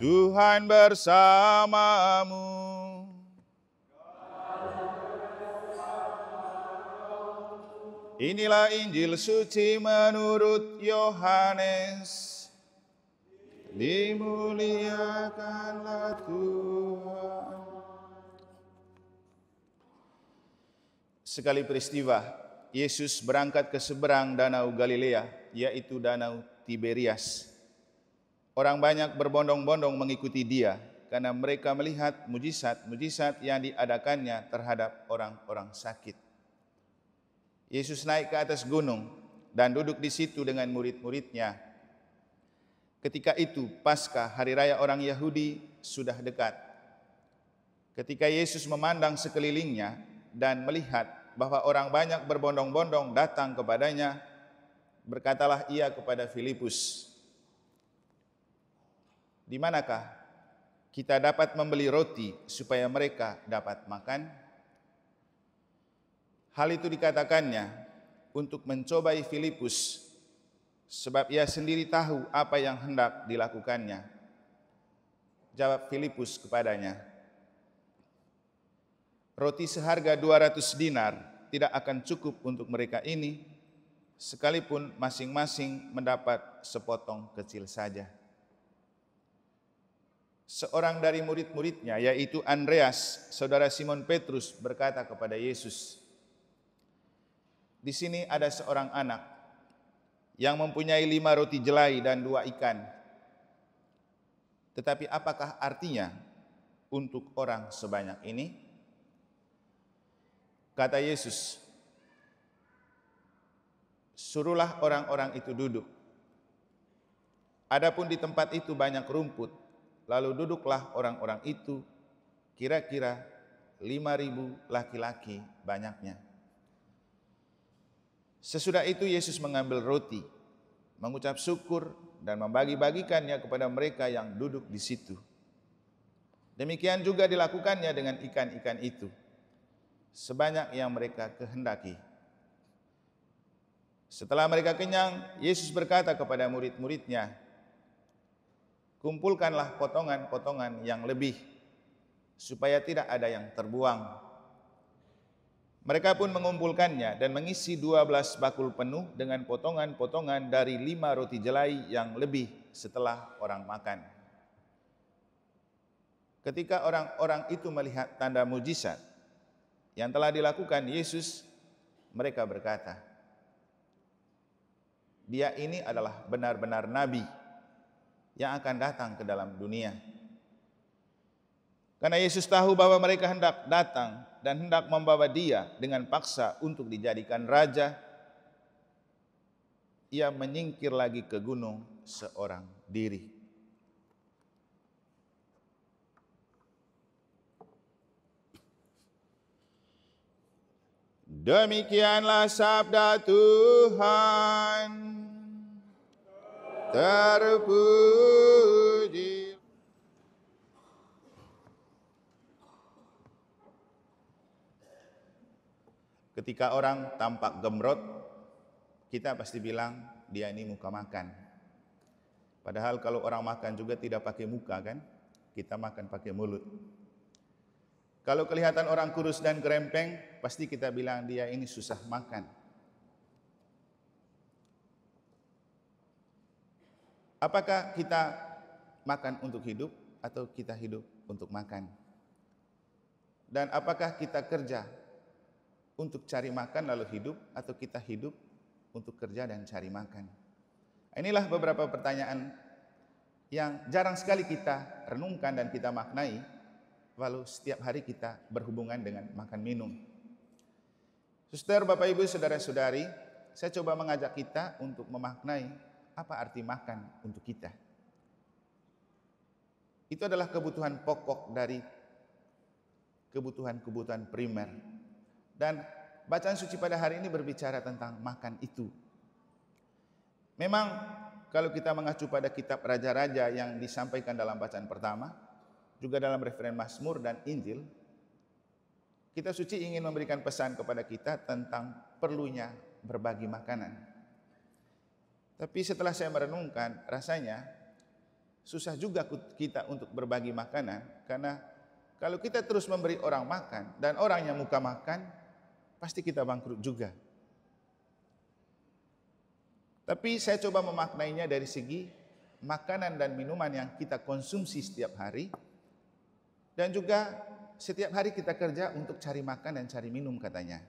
Tuhan bersamamu. Inilah Injil suci menurut Yohanes. Dimuliakanlah Tuhan. Sekali peristiwa, Yesus berangkat ke seberang danau Galilea, yaitu danau Tiberias Orang banyak berbondong-bondong mengikuti dia karena mereka melihat mujizat-mujizat yang diadakannya terhadap orang-orang sakit. Yesus naik ke atas gunung dan duduk di situ dengan murid-muridnya. Ketika itu pasca hari raya orang Yahudi sudah dekat. Ketika Yesus memandang sekelilingnya dan melihat bahwa orang banyak berbondong-bondong datang kepadanya, berkatalah ia kepada Filipus, di manakah kita dapat membeli roti supaya mereka dapat makan? Hal itu dikatakannya untuk mencobai Filipus sebab ia sendiri tahu apa yang hendak dilakukannya. Jawab Filipus kepadanya, Roti seharga 200 dinar tidak akan cukup untuk mereka ini, sekalipun masing-masing mendapat sepotong kecil saja seorang dari murid-muridnya yaitu Andreas, saudara Simon Petrus berkata kepada Yesus, "Di sini ada seorang anak yang mempunyai lima roti jelai dan dua ikan. Tetapi apakah artinya untuk orang sebanyak ini?" Kata Yesus, "Suruhlah orang-orang itu duduk." Adapun di tempat itu banyak rumput Lalu duduklah orang-orang itu kira-kira lima ribu laki-laki banyaknya. Sesudah itu Yesus mengambil roti, mengucap syukur dan membagi-bagikannya kepada mereka yang duduk di situ. Demikian juga dilakukannya dengan ikan-ikan itu sebanyak yang mereka kehendaki. Setelah mereka kenyang, Yesus berkata kepada murid-muridnya, Kumpulkanlah potongan-potongan yang lebih supaya tidak ada yang terbuang. Mereka pun mengumpulkannya dan mengisi dua belas bakul penuh dengan potongan-potongan dari lima roti jelai yang lebih setelah orang makan. Ketika orang-orang itu melihat tanda mujizat yang telah dilakukan Yesus, mereka berkata, "Dia ini adalah benar-benar nabi." yang akan datang ke dalam dunia. Karena Yesus tahu bahwa mereka hendak datang dan hendak membawa dia dengan paksa untuk dijadikan raja, ia menyingkir lagi ke gunung seorang diri. Demikianlah sabda Tuhan terpuji. Ketika orang tampak gemrot, kita pasti bilang dia ini muka makan. Padahal kalau orang makan juga tidak pakai muka kan? Kita makan pakai mulut. Kalau kelihatan orang kurus dan kerempeng, pasti kita bilang dia ini susah makan. Apakah kita makan untuk hidup atau kita hidup untuk makan? Dan apakah kita kerja untuk cari makan lalu hidup atau kita hidup untuk kerja dan cari makan? Inilah beberapa pertanyaan yang jarang sekali kita renungkan dan kita maknai walau setiap hari kita berhubungan dengan makan minum. Suster, Bapak Ibu, Saudara-saudari, saya coba mengajak kita untuk memaknai apa arti makan untuk kita? Itu adalah kebutuhan pokok dari kebutuhan-kebutuhan primer. Dan bacaan suci pada hari ini berbicara tentang makan itu. Memang kalau kita mengacu pada kitab raja-raja yang disampaikan dalam bacaan pertama, juga dalam referen Mazmur dan Injil, kita suci ingin memberikan pesan kepada kita tentang perlunya berbagi makanan. Tapi setelah saya merenungkan, rasanya susah juga kita untuk berbagi makanan karena kalau kita terus memberi orang makan dan orang yang muka makan, pasti kita bangkrut juga. Tapi saya coba memaknainya dari segi makanan dan minuman yang kita konsumsi setiap hari dan juga setiap hari kita kerja untuk cari makan dan cari minum katanya.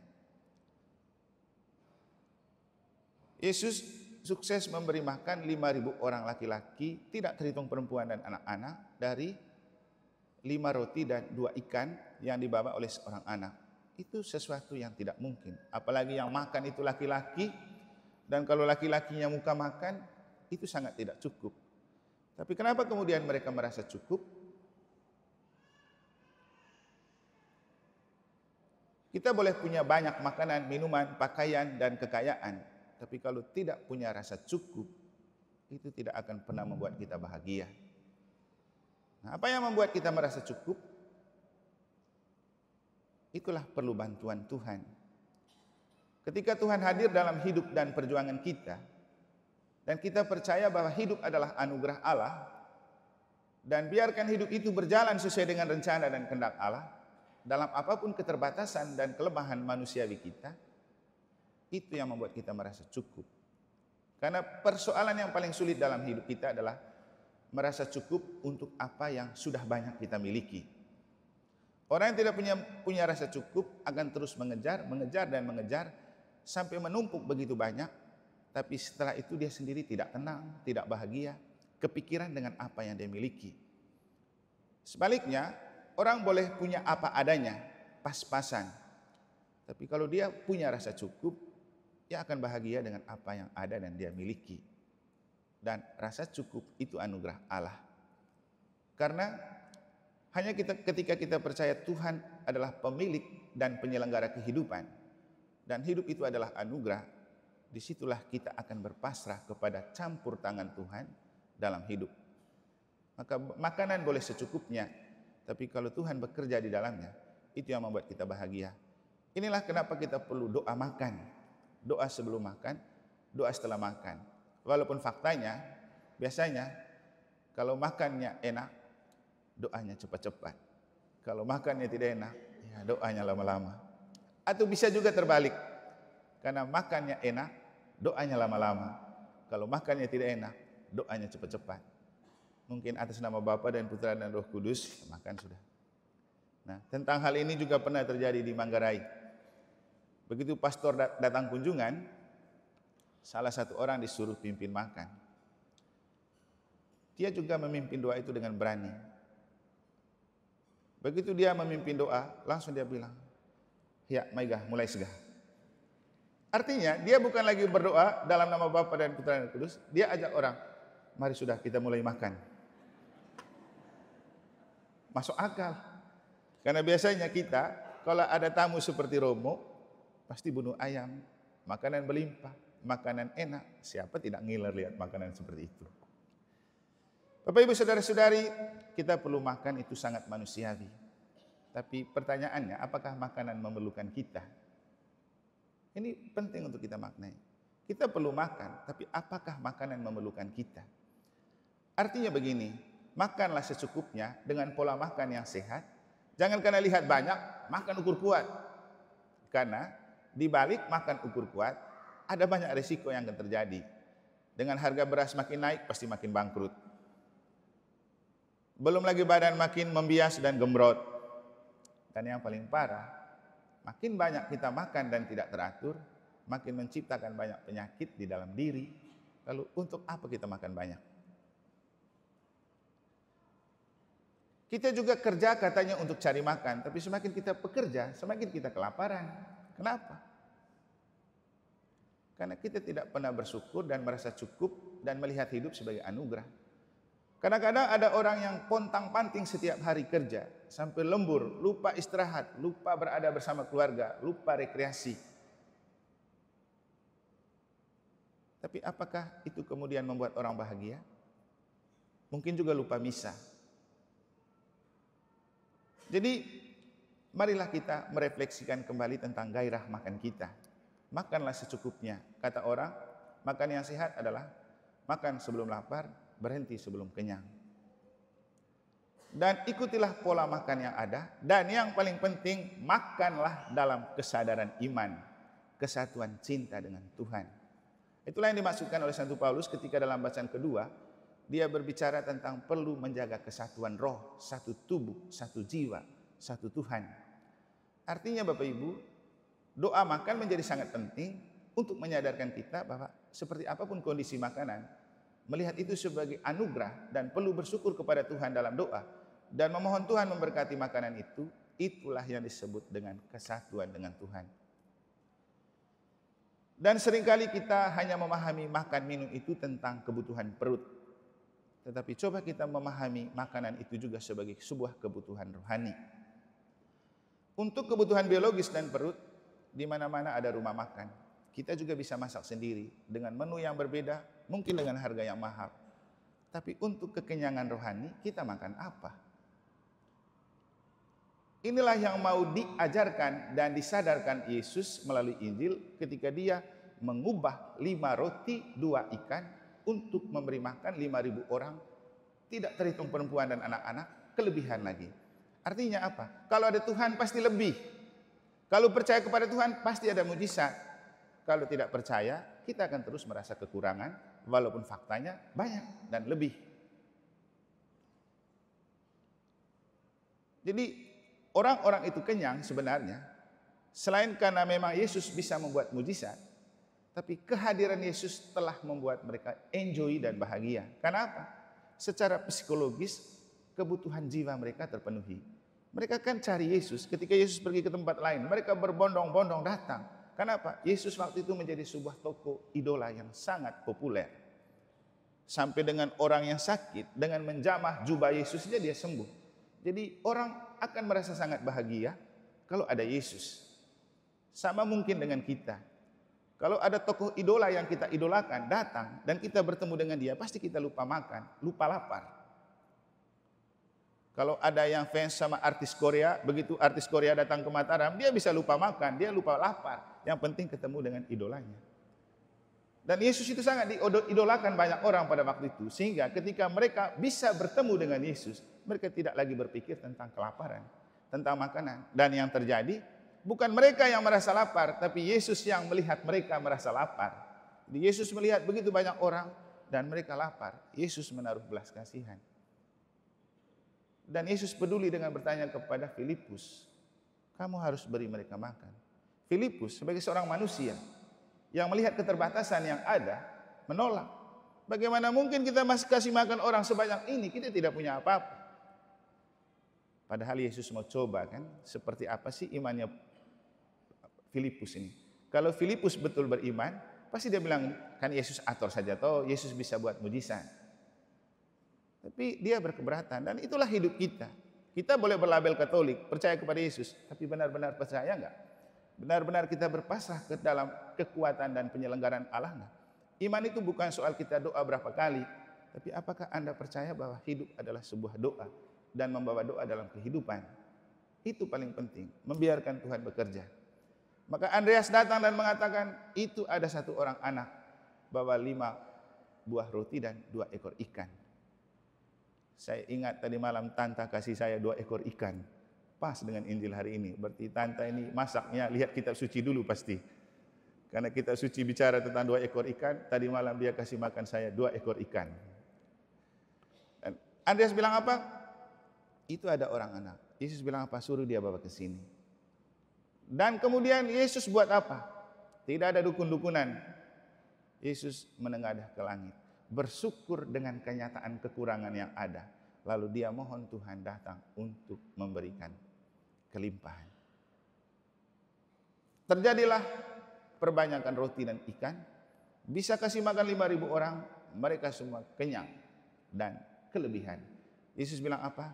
Yesus sukses memberi makan 5.000 orang laki-laki, tidak terhitung perempuan dan anak-anak, dari lima roti dan dua ikan yang dibawa oleh seorang anak. Itu sesuatu yang tidak mungkin. Apalagi yang makan itu laki-laki, dan kalau laki-lakinya muka makan, itu sangat tidak cukup. Tapi kenapa kemudian mereka merasa cukup? Kita boleh punya banyak makanan, minuman, pakaian, dan kekayaan, tapi kalau tidak punya rasa cukup, itu tidak akan pernah membuat kita bahagia. Nah, apa yang membuat kita merasa cukup? Itulah perlu bantuan Tuhan. Ketika Tuhan hadir dalam hidup dan perjuangan kita, dan kita percaya bahwa hidup adalah anugerah Allah, dan biarkan hidup itu berjalan sesuai dengan rencana dan kehendak Allah, dalam apapun keterbatasan dan kelemahan manusiawi kita, itu yang membuat kita merasa cukup. Karena persoalan yang paling sulit dalam hidup kita adalah merasa cukup untuk apa yang sudah banyak kita miliki. Orang yang tidak punya punya rasa cukup akan terus mengejar, mengejar dan mengejar sampai menumpuk begitu banyak. Tapi setelah itu dia sendiri tidak tenang, tidak bahagia, kepikiran dengan apa yang dia miliki. Sebaliknya, orang boleh punya apa adanya, pas-pasan. Tapi kalau dia punya rasa cukup, ia akan bahagia dengan apa yang ada dan dia miliki. Dan rasa cukup itu anugerah Allah. Karena hanya kita ketika kita percaya Tuhan adalah pemilik dan penyelenggara kehidupan dan hidup itu adalah anugerah, disitulah kita akan berpasrah kepada campur tangan Tuhan dalam hidup. Maka makanan boleh secukupnya, tapi kalau Tuhan bekerja di dalamnya, itu yang membuat kita bahagia. Inilah kenapa kita perlu doa makan doa sebelum makan, doa setelah makan. Walaupun faktanya, biasanya kalau makannya enak, doanya cepat-cepat. Kalau makannya tidak enak, ya doanya lama-lama. Atau bisa juga terbalik. Karena makannya enak, doanya lama-lama. Kalau makannya tidak enak, doanya cepat-cepat. Mungkin atas nama Bapa dan Putra dan Roh Kudus, makan sudah. Nah, tentang hal ini juga pernah terjadi di Manggarai. Begitu pastor datang kunjungan, salah satu orang disuruh pimpin makan. Dia juga memimpin doa itu dengan berani. Begitu dia memimpin doa, langsung dia bilang, Ya, maigah, mulai segah. Artinya, dia bukan lagi berdoa dalam nama Bapa dan Putra dan Kudus. Dia ajak orang, mari sudah kita mulai makan. Masuk akal. Karena biasanya kita, kalau ada tamu seperti Romo, pasti bunuh ayam, makanan berlimpah, makanan enak. Siapa tidak ngiler lihat makanan seperti itu? Bapak Ibu saudara-saudari, kita perlu makan itu sangat manusiawi. Tapi pertanyaannya, apakah makanan memerlukan kita? Ini penting untuk kita maknai. Kita perlu makan, tapi apakah makanan memerlukan kita? Artinya begini, makanlah secukupnya dengan pola makan yang sehat. Jangan karena lihat banyak, makan ukur kuat. Karena di balik makan ukur kuat, ada banyak risiko yang akan terjadi. Dengan harga beras makin naik, pasti makin bangkrut. Belum lagi badan makin membias dan gembrot. Dan yang paling parah, makin banyak kita makan dan tidak teratur, makin menciptakan banyak penyakit di dalam diri. Lalu untuk apa kita makan banyak? Kita juga kerja katanya untuk cari makan, tapi semakin kita pekerja, semakin kita kelaparan. Kenapa? Karena kita tidak pernah bersyukur dan merasa cukup dan melihat hidup sebagai anugerah. Kadang-kadang ada orang yang pontang-panting setiap hari kerja, sampai lembur, lupa istirahat, lupa berada bersama keluarga, lupa rekreasi. Tapi apakah itu kemudian membuat orang bahagia? Mungkin juga lupa misa. Jadi marilah kita merefleksikan kembali tentang gairah makan kita. Makanlah secukupnya. Kata orang, makan yang sehat adalah makan sebelum lapar, berhenti sebelum kenyang. Dan ikutilah pola makan yang ada. Dan yang paling penting, makanlah dalam kesadaran iman. Kesatuan cinta dengan Tuhan. Itulah yang dimaksudkan oleh Santo Paulus ketika dalam bacaan kedua, dia berbicara tentang perlu menjaga kesatuan roh, satu tubuh, satu jiwa, satu Tuhan. Artinya Bapak Ibu, doa makan menjadi sangat penting untuk menyadarkan kita bahwa seperti apapun kondisi makanan, melihat itu sebagai anugerah dan perlu bersyukur kepada Tuhan dalam doa dan memohon Tuhan memberkati makanan itu, itulah yang disebut dengan kesatuan dengan Tuhan. Dan seringkali kita hanya memahami makan minum itu tentang kebutuhan perut. Tetapi coba kita memahami makanan itu juga sebagai sebuah kebutuhan rohani. Untuk kebutuhan biologis dan perut, di mana-mana ada rumah makan. Kita juga bisa masak sendiri dengan menu yang berbeda, mungkin dengan harga yang mahal. Tapi untuk kekenyangan rohani, kita makan apa? Inilah yang mau diajarkan dan disadarkan Yesus melalui Injil ketika dia mengubah lima roti, dua ikan untuk memberi makan lima ribu orang. Tidak terhitung perempuan dan anak-anak, kelebihan lagi. Artinya apa? Kalau ada Tuhan pasti lebih. Kalau percaya kepada Tuhan pasti ada mujizat. Kalau tidak percaya, kita akan terus merasa kekurangan walaupun faktanya banyak dan lebih. Jadi orang-orang itu kenyang sebenarnya selain karena memang Yesus bisa membuat mujizat, tapi kehadiran Yesus telah membuat mereka enjoy dan bahagia. Karena apa? Secara psikologis kebutuhan jiwa mereka terpenuhi. Mereka kan cari Yesus. Ketika Yesus pergi ke tempat lain, mereka berbondong-bondong datang. Kenapa? Yesus waktu itu menjadi sebuah toko idola yang sangat populer. Sampai dengan orang yang sakit, dengan menjamah jubah Yesus saja dia sembuh. Jadi orang akan merasa sangat bahagia kalau ada Yesus. Sama mungkin dengan kita. Kalau ada tokoh idola yang kita idolakan datang dan kita bertemu dengan dia, pasti kita lupa makan, lupa lapar. Kalau ada yang fans sama artis Korea, begitu artis Korea datang ke Mataram, dia bisa lupa makan, dia lupa lapar. Yang penting ketemu dengan idolanya. Dan Yesus itu sangat diidolakan banyak orang pada waktu itu. Sehingga ketika mereka bisa bertemu dengan Yesus, mereka tidak lagi berpikir tentang kelaparan, tentang makanan. Dan yang terjadi, bukan mereka yang merasa lapar, tapi Yesus yang melihat mereka merasa lapar. Jadi Yesus melihat begitu banyak orang dan mereka lapar. Yesus menaruh belas kasihan. Dan Yesus peduli dengan bertanya kepada Filipus, kamu harus beri mereka makan. Filipus sebagai seorang manusia yang melihat keterbatasan yang ada, menolak. Bagaimana mungkin kita masih kasih makan orang sebanyak ini, kita tidak punya apa-apa. Padahal Yesus mau coba kan, seperti apa sih imannya Filipus ini. Kalau Filipus betul beriman, pasti dia bilang, kan Yesus atur saja, toh Yesus bisa buat mujizat. Tapi dia berkeberatan dan itulah hidup kita. Kita boleh berlabel Katolik, percaya kepada Yesus, tapi benar-benar percaya enggak? Benar-benar kita berpasrah ke dalam kekuatan dan penyelenggaraan Allah enggak? Iman itu bukan soal kita doa berapa kali, tapi apakah Anda percaya bahwa hidup adalah sebuah doa dan membawa doa dalam kehidupan? Itu paling penting, membiarkan Tuhan bekerja. Maka Andreas datang dan mengatakan, itu ada satu orang anak bawa lima buah roti dan dua ekor ikan. Saya ingat tadi malam Tanta kasih saya dua ekor ikan. Pas dengan Injil hari ini. Berarti Tanta ini masaknya lihat kitab suci dulu pasti. Karena kitab suci bicara tentang dua ekor ikan, tadi malam dia kasih makan saya dua ekor ikan. Dan Andreas bilang apa? Itu ada orang anak. Yesus bilang apa? Suruh dia bawa ke sini. Dan kemudian Yesus buat apa? Tidak ada dukun-dukunan. Yesus menengadah ke langit bersyukur dengan kenyataan kekurangan yang ada. Lalu dia mohon Tuhan datang untuk memberikan kelimpahan. Terjadilah perbanyakan roti dan ikan. Bisa kasih makan ribu orang, mereka semua kenyang dan kelebihan. Yesus bilang apa?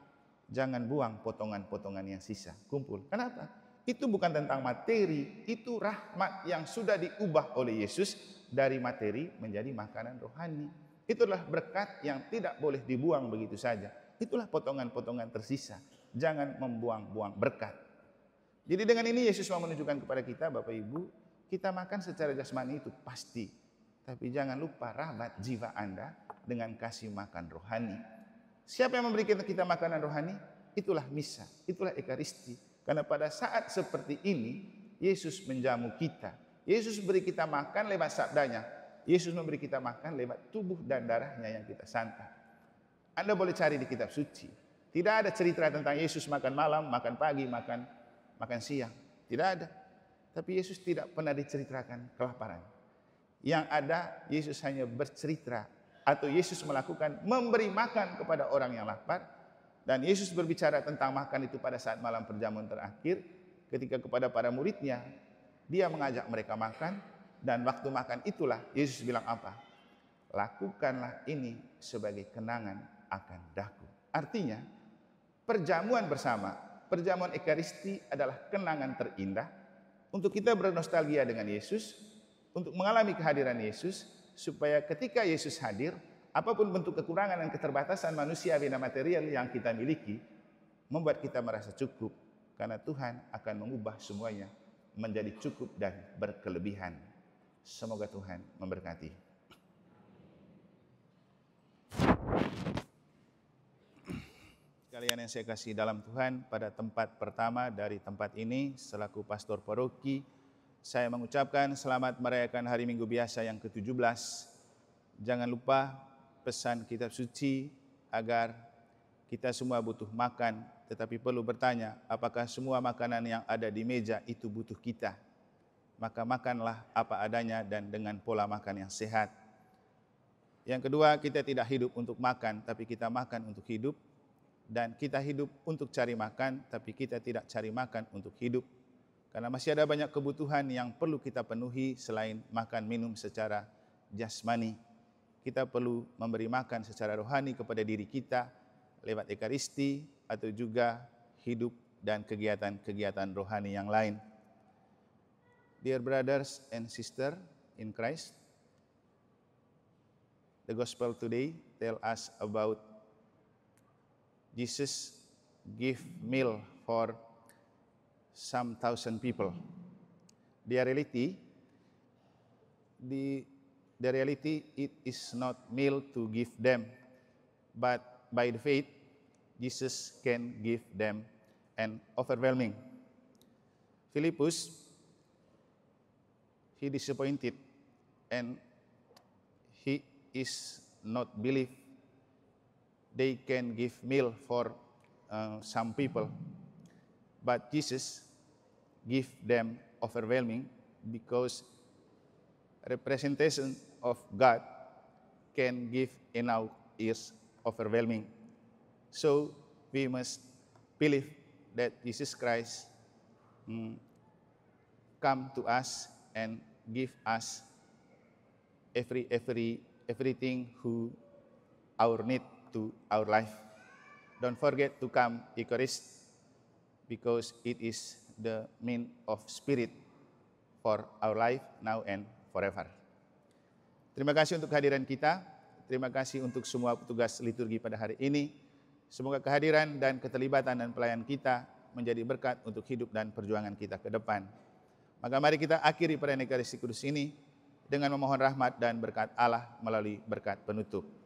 Jangan buang potongan-potongan yang sisa, kumpul. Kenapa? Itu bukan tentang materi, itu rahmat yang sudah diubah oleh Yesus dari materi menjadi makanan rohani. Itulah berkat yang tidak boleh dibuang begitu saja. Itulah potongan-potongan tersisa. Jangan membuang-buang berkat. Jadi dengan ini Yesus mau menunjukkan kepada kita Bapak Ibu, kita makan secara jasmani itu pasti. Tapi jangan lupa rahmat jiwa Anda dengan kasih makan rohani. Siapa yang memberikan kita makanan rohani? Itulah misa, itulah ekaristi. Karena pada saat seperti ini Yesus menjamu kita Yesus beri kita makan lewat sabdanya. Yesus memberi kita makan lewat tubuh dan darahnya yang kita santap. Anda boleh cari di kitab suci. Tidak ada cerita tentang Yesus makan malam, makan pagi, makan makan siang. Tidak ada. Tapi Yesus tidak pernah diceritakan kelaparan. Yang ada Yesus hanya bercerita atau Yesus melakukan memberi makan kepada orang yang lapar dan Yesus berbicara tentang makan itu pada saat malam perjamuan terakhir ketika kepada para muridnya dia mengajak mereka makan dan waktu makan itulah Yesus bilang apa? Lakukanlah ini sebagai kenangan akan daku. Artinya, perjamuan bersama, perjamuan ekaristi adalah kenangan terindah untuk kita bernostalgia dengan Yesus, untuk mengalami kehadiran Yesus supaya ketika Yesus hadir, apapun bentuk kekurangan dan keterbatasan manusia bina material yang kita miliki membuat kita merasa cukup karena Tuhan akan mengubah semuanya menjadi cukup dan berkelebihan. Semoga Tuhan memberkati. Kalian yang saya kasih dalam Tuhan pada tempat pertama dari tempat ini selaku pastor paroki saya mengucapkan selamat merayakan hari Minggu biasa yang ke-17. Jangan lupa pesan kitab suci agar kita semua butuh makan tetapi perlu bertanya, apakah semua makanan yang ada di meja itu butuh kita? Maka makanlah apa adanya dan dengan pola makan yang sehat. Yang kedua, kita tidak hidup untuk makan, tapi kita makan untuk hidup. Dan kita hidup untuk cari makan, tapi kita tidak cari makan untuk hidup. Karena masih ada banyak kebutuhan yang perlu kita penuhi selain makan minum secara jasmani. Kita perlu memberi makan secara rohani kepada diri kita, lewat Ekaristi atau juga hidup dan kegiatan-kegiatan rohani yang lain. Dear brothers and sisters in Christ, the gospel today tell us about Jesus give meal for some thousand people. The reality, the, the reality, it is not meal to give them, but by the faith, Jesus can give them an overwhelming. Philippus, he disappointed and he is not believe they can give meal for uh, some people. But Jesus give them overwhelming because representation of God can give enough is overwhelming. So we must believe that Jesus Christ mm, come to us and give us every every everything who our need to our life. Don't forget to come Eucharist because it is the mean of spirit for our life now and forever. Terima kasih untuk kehadiran kita. Terima kasih untuk semua petugas liturgi pada hari ini. Semoga kehadiran dan keterlibatan dan pelayan kita menjadi berkat untuk hidup dan perjuangan kita ke depan. Maka mari kita akhiri perayaan Ekaristi Kudus ini dengan memohon rahmat dan berkat Allah melalui berkat penutup.